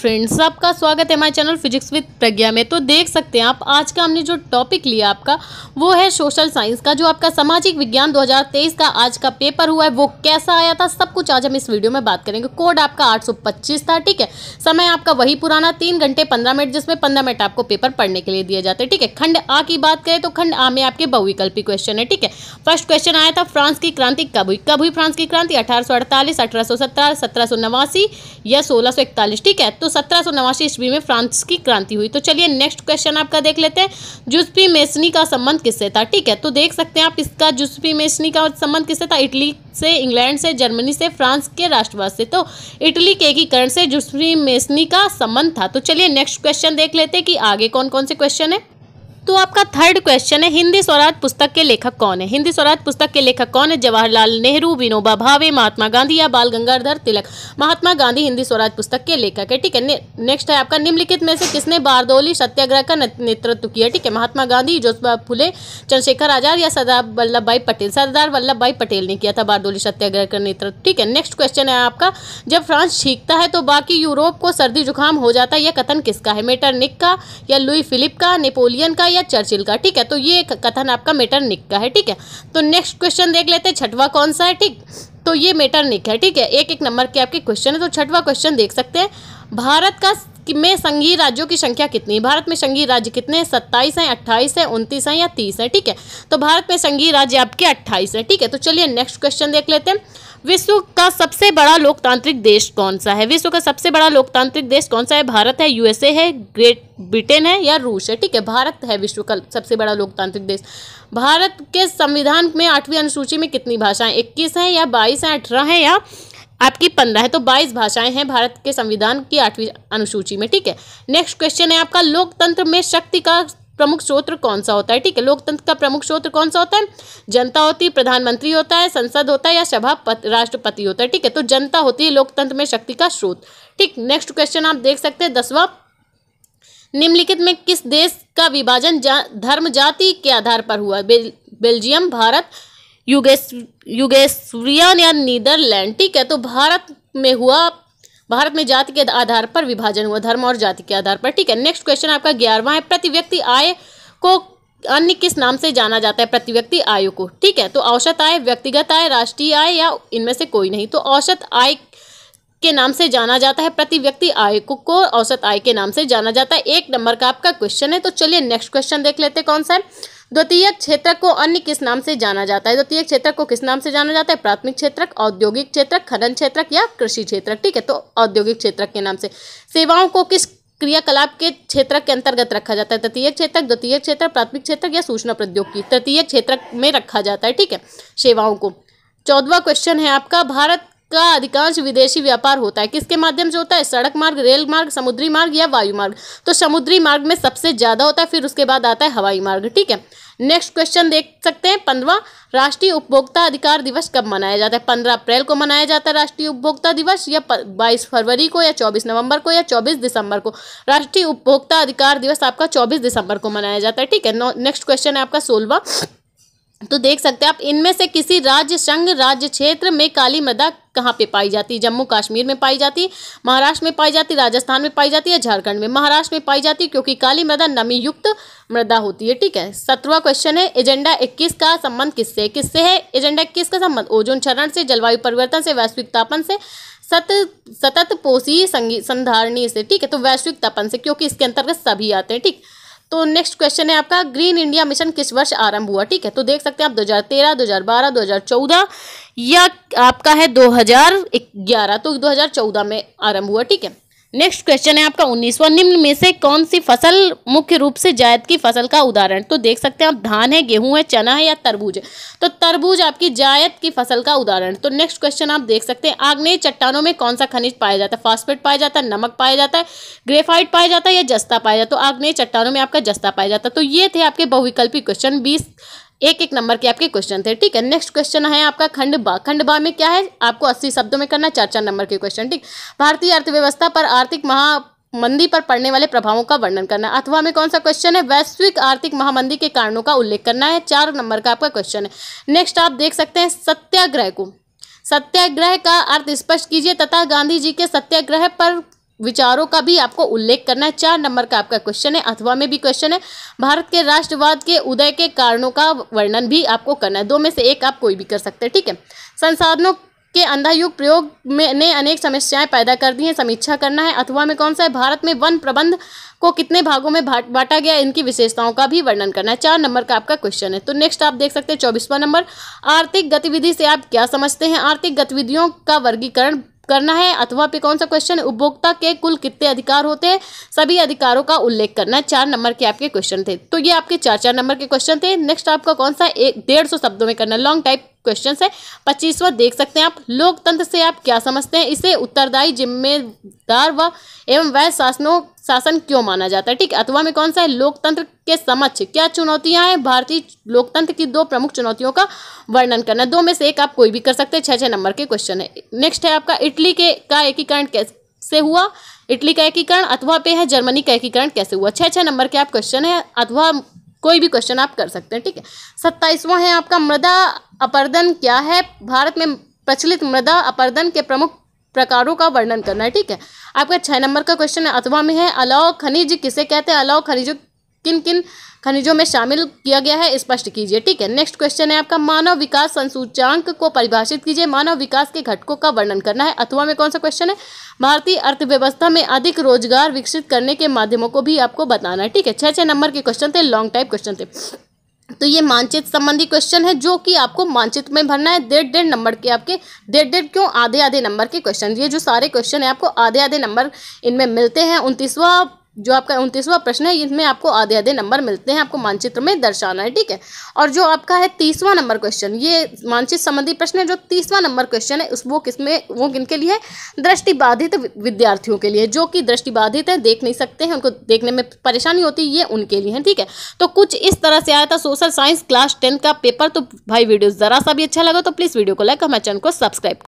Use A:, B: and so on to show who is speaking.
A: friends आपका स्वागत है हमारे चैनल फिजिक्स विद प्रज्ञा में तो देख सकते हैं आप आज का हमने जो टॉपिक लिया आपका वो है सोशल साइंस का जो आपका सामाजिक विज्ञान 2023 का आज का पेपर हुआ है वो कैसा आया था सब कुछ आज हम इस वीडियो में बात करेंगे कोड आपका 825 था ठीक है समय आपका वही पुराना तीन घंटे पंद्रह मिनट जिसमें पंद्रह मिनट आपको पेपर पढ़ने के लिए दिया जाते हैं ठीक है खंड आ की बात करें तो खंड आ में आपके बहुविकल्पी क्वेश्चन है ठीक है फर्स्ट क्वेश्चन आया था फ्रांस की क्रांति कब हुई कब हुई फ्रांस की क्रांति अठारह सौ अड़तालीस अठारह सत्रह सत्रह नवासी या सोलह इकतालीस ठीक है तो सत्रह ईस्वी में फ्रांस की क्रांति हुई तो चलिए नेक्स्ट क्वेश्चन आपका देख लेते हैं जुस्पी मेसनी का संबंध किससे था ठीक है तो देख सकते हैं आप इसका जुस्पी मेसनी का संबंध किससे था इटली से इंग्लैंड से जर्मनी से फ्रांस के राष्ट्रवाद से तो इटली के एकीकरण से जुस्पी मेसनी का संबंध था तो चलिए नेक्स्ट क्वेश्चन देख लेते हैं कि आगे कौन कौन से क्वेश्चन है तो आपका थर्ड क्वेश्चन है हिंदी स्वराज पुस्तक के लेखक कौन है हिंदी स्वराज पुस्तक के लेखक कौन है जवाहरलाल नेहरू विनोबा भावे महात्मा गांधी या बाल गंगाधर तिलक महात्मा गांधी हिंदी स्वराज पुस्तक के लेखक है ठीक है नेक्स्ट है आपका निम्नलिखित में से किसने बारदोली सत्याग्रह का नेतृत्व किया ठीक है महात्मा गांधी जोशा फुले चंद्रशेखर आजाद या सरदार वल्लभ भाई पटेल सरदार वल्लभ भाई पटेल ने किया था बारदोली सत्याग्रह का नेतृत्व ठीक है नेक्स्ट क्वेश्चन है आपका जब फ्रांस छीकता है तो बाकी यूरोप को सर्दी जुकाम हो जाता है यह कथन किसका है मेटर का या लुई फिलिप का नेपोलियन का का या चर्चिल का ठीक है तो ये कथन आपका मेटरनिक का है ठीक है तो नेक्स्ट क्वेश्चन देख लेते हैं छठवा कौन सा है ठीक तो ये मेटरनिक है ठीक है एक एक नंबर के आपके क्वेश्चन है तो छठवा क्वेश्चन देख सकते हैं भारत का में संघीय राज्यों की संख्या कितनी भारत में संघीय राज्य कितने सत्ताईस हैं अट्ठाईस हैं उनतीस हैं या तीस हैं ठीक है तो भारत में संघीय राज्य आपके अट्ठाईस हैं ठीक है तो चलिए नेक्स्ट क्वेश्चन देख लेते हैं विश्व का सबसे बड़ा लोकतांत्रिक देश कौन सा है विश्व का सबसे बड़ा लोकतांत्रिक देश कौन सा है भारत है यूएसए है ग्रेट ब्रिटेन है या रूस है ठीक है भारत है विश्व का सबसे बड़ा लोकतांत्रिक देश भारत के संविधान में आठवीं अनुसूची में कितनी भाषाएं इक्कीस हैं या बाईस हैं अठारह हैं या आपकी पंद्रह है तो बाईस भाषाएं हैं भारत के संविधान की आठवीं अनुसूची में ठीक है नेक्स्ट क्वेश्चन है आपका लोकतंत्र में शक्ति का प्रमुख स्रोत कौन सा होता है ठीक है लोकतंत्र का प्रमुख स्रोत कौन सा होता है जनता होती है प्रधानमंत्री होता है संसद होता है या सभा राष्ट्रपति होता है ठीक है तो जनता होती है लोकतंत्र में शक्ति का स्रोत ठीक नेक्स्ट क्वेश्चन आप देख सकते हैं दसवा निम्नलिखित में किस देश का विभाजन जा, धर्म जाति के आधार पर हुआ बेल, बेल्जियम भारत युगेस युगेस्वियन या नीदरलैंड ठीक है तो भारत में हुआ भारत में जाति के आधार पर विभाजन हुआ धर्म और जाति के आधार पर ठीक है नेक्स्ट क्वेश्चन आपका ग्यारहवा है प्रति व्यक्ति आय को अन्य किस नाम से जाना जाता है प्रति व्यक्ति आयु को ठीक है तो औसत आय व्यक्तिगत आय राष्ट्रीय आय या इनमें से कोई नहीं तो औसत आय के नाम से जाना जाता है प्रति व्यक्ति आय को, को औसत आय के नाम से जाना जाता है एक नंबर का आपका क्वेश्चन है तो चलिए नेक्स्ट क्वेश्चन देख लेते कौन सा है द्वितीयक क्षेत्र को अन्य किस नाम से जाना जाता है द्वितीयक क्षेत्र को किस नाम से जाना जाता है प्राथमिक क्षेत्र औद्योगिक क्षेत्र खनन क्षेत्र या कृषि क्षेत्र ठीक है तो औद्योगिक क्षेत्र के नाम से सेवाओं को किस क्रियाकलाप के क्षेत्र के अंतर्गत रखा जाता है तृतीय क्षेत्र द्वितीय क्षेत्र प्राथमिक क्षेत्र या सूचना प्रौद्योगिकी तृतीय क्षेत्र में रखा जाता है ठीक है सेवाओं को चौदवा क्वेश्चन है आपका भारत का अधिकांश विदेशी व्यापार होता है किसके माध्यम से होता है सड़क मार्ग रेल मार्ग समुद्री मार्ग या वायु मार्ग तो समुद्री मार्ग में सबसे ज़्यादा होता है फिर उसके बाद आता है हवाई मार्ग ठीक है नेक्स्ट क्वेश्चन देख सकते हैं पंद्रवा राष्ट्रीय उपभोक्ता अधिकार दिवस कब मनाया जाता है पंद्रह अप्रैल को मनाया जाता है राष्ट्रीय उपभोक्ता दिवस या बाईस फरवरी को या चौबीस नवंबर को या चौबीस दिसंबर को राष्ट्रीय उपभोक्ता अधिकार दिवस आपका चौबीस दिसंबर को मनाया जाता है ठीक है नेक्स्ट क्वेश्चन है आपका सोलवा तो देख सकते हैं आप इनमें से किसी राज्य संघ राज्य क्षेत्र में काली मृदा कहाँ पे पाई जाती है जम्मू कश्मीर में पाई जाती महाराष्ट्र में पाई जाती राजस्थान में पाई जाती है झारखंड में महाराष्ट्र में पाई जाती है क्योंकि काली मृदा नमी युक्त मृदा होती है ठीक है सत्रवा क्वेश्चन है एजेंडा इक्कीस का संबंध किससे किससे है एजेंडा इक्कीस का संबंध ओजोन चरण से जलवायु परिवर्तन से वैश्विक तापन से सत सतत पोषी संधारणी से ठीक है तो वैश्विक तापन से क्योंकि इसके अंतर्गत सभी आते हैं ठीक है तो नेक्स्ट क्वेश्चन है आपका ग्रीन इंडिया मिशन किस वर्ष आरंभ हुआ ठीक है तो देख सकते हैं आप 2013 2012 2014 या आपका है 2011 तो 2014 में आरंभ हुआ ठीक है नेक्स्ट क्वेश्चन है आपका उन्नीसवा निम्न में से कौन सी फसल मुख्य रूप से जायद की फसल का उदाहरण तो देख सकते हैं आप धान है गेहूं है चना है या तरबूज है तो तरबूज आपकी जायद की फसल का उदाहरण तो नेक्स्ट क्वेश्चन आप देख सकते हैं आग्नेय चट्टानों में कौन सा खनिज पाया जाता है फास्फेट पाया जाता है नमक पाया जाता है ग्रेफाइड पाया जाता है या जस्ता पाया जाता है तो आग्नेय चट्टानों में आपका जस्ता पाया जाता है तो ये थे आपके बहुविकल्पी क्वेश्चन बीस एक एक नंबर के आपके क्वेश्चन थे ठीक है नेक्स्ट क्वेश्चन है आपका खंड बा खंड बा में क्या है आपको अस्सी शब्दों में करना चार चार नंबर के क्वेश्चन ठीक भारतीय अर्थव्यवस्था पर आर्थिक महा मंदी पर पड़ने वाले प्रभावों का वर्णन करना अथवा में कौन सा क्वेश्चन है वैश्विक आर्थिक महामंदी के कारणों का उल्लेख करना है चार नंबर का आपका क्वेश्चन है नेक्स्ट आप देख सकते हैं सत्याग्रह को सत्याग्रह का अर्थ स्पष्ट कीजिए तथा गांधी जी के सत्याग्रह पर विचारों का भी आपको उल्लेख करना है चार नंबर का आपका क्वेश्चन है अथवा में भी क्वेश्चन है भारत के राष्ट्रवाद के उदय के कारणों का वर्णन भी आपको करना है दो में से एक आप कोई भी कर सकते हैं ठीक है संसाधनों के अंधायुग प्रयोग में ने अनेक समस्याएं पैदा कर दी हैं समीक्षा करना है अथवा में कौन सा है भारत में वन प्रबंध को कितने भागों में बांटा गया इनकी विशेषताओं का भी वर्णन करना है चार नंबर का आपका क्वेश्चन है तो नेक्स्ट आप देख सकते हैं चौबीसवां नंबर आर्थिक गतिविधि से आप क्या समझते हैं आर्थिक गतिविधियों का वर्गीकरण करना है अथवा पे कौन सा क्वेश्चन उपभोक्ता के कुल कितने अधिकार होते हैं सभी अधिकारों का उल्लेख करना है चार नंबर के आपके क्वेश्चन थे तो ये आपके चार चार नंबर के क्वेश्चन थे नेक्स्ट आपका कौन सा एक डेढ़ सौ शब्दों में करना लॉन्ग टाइप क्वेश्चन है पच्चीसवा देख सकते हैं आप लोकतंत्र से आप क्या समझते हैं इसे उत्तरदायी जिम्मेदार व एवं वह शासनों शासन क्यों माना जाता है ठीक अथवा में कौन सा है लोकतंत्र के समक्ष क्या चुनौतियां हैं भारतीय लोकतंत्र की दो प्रमुख चुनौतियों का वर्णन करना दो में से एक आप कोई भी कर सकते हैं छः छः नंबर के क्वेश्चन है नेक्स्ट है आपका इटली के का एकीकरण कैसे हुआ इटली का एकीकरण अथवा पे है जर्मनी का एकीकरण कैसे हुआ छः छः नंबर के आप क्वेश्चन है अथवा कोई भी क्वेश्चन आप कर सकते हैं ठीक है सत्ताईसवां है आपका मृदा अपर्दन क्या है भारत में प्रचलित मृदा अपर्दन के प्रमुख प्रकारों का वर्णन करना है ठीक है आपका छः नंबर का क्वेश्चन है अथवा में है अलाव खनिज किसे कहते हैं अलाव खनिजों किन किन खनिजों में शामिल किया गया है स्पष्ट कीजिए ठीक है नेक्स्ट क्वेश्चन है आपका मानव विकास संसूचांक को परिभाषित कीजिए मानव विकास के घटकों का वर्णन करना है अथवा में कौन सा क्वेश्चन है भारतीय अर्थव्यवस्था में अधिक रोजगार विकसित करने के माध्यमों को भी आपको बताना है ठीक है छः छः नंबर के क्वेश्चन थे लॉन्ग टाइप क्वेश्चन थे तो ये मानचित संबंधी क्वेश्चन है जो कि आपको मानचित में भरना है डेढ़ डेढ़ नंबर के आपके डेढ़ डेढ़ क्यों आधे आधे नंबर के क्वेश्चन ये जो सारे क्वेश्चन है आपको आधे आधे नंबर इनमें मिलते हैं उनतीसवा जो आपका उनतीसवा प्रश्न है इसमें आपको आधे आधे नंबर मिलते हैं आपको मानचित्र में दर्शाना है ठीक है और जो आपका है तीसवा नंबर क्वेश्चन ये मानचित्र संबंधी प्रश्न है जो तीसवा नंबर क्वेश्चन है उस वो किसमें वो किन के लिए दृष्टि बाधित विद्यार्थियों के लिए जो कि दृष्टिबाधित है देख नहीं सकते हैं उनको देखने में परेशानी होती है ये उनके लिए है ठीक है तो कुछ इस तरह से आया था सोशल साइंस क्लास टेन का पेपर तो भाई वीडियो ज़रा सा भी अच्छा लगा तो प्लीज़ वीडियो को लाइक हमारे चैनल को सब्सक्राइब